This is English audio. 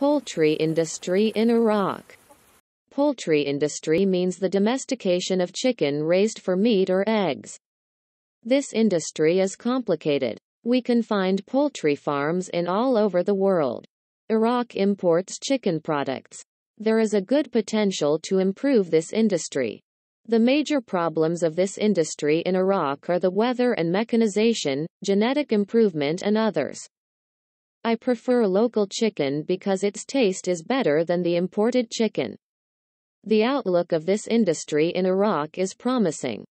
poultry industry in Iraq. Poultry industry means the domestication of chicken raised for meat or eggs. This industry is complicated. We can find poultry farms in all over the world. Iraq imports chicken products. There is a good potential to improve this industry. The major problems of this industry in Iraq are the weather and mechanization, genetic improvement and others. I prefer local chicken because its taste is better than the imported chicken. The outlook of this industry in Iraq is promising.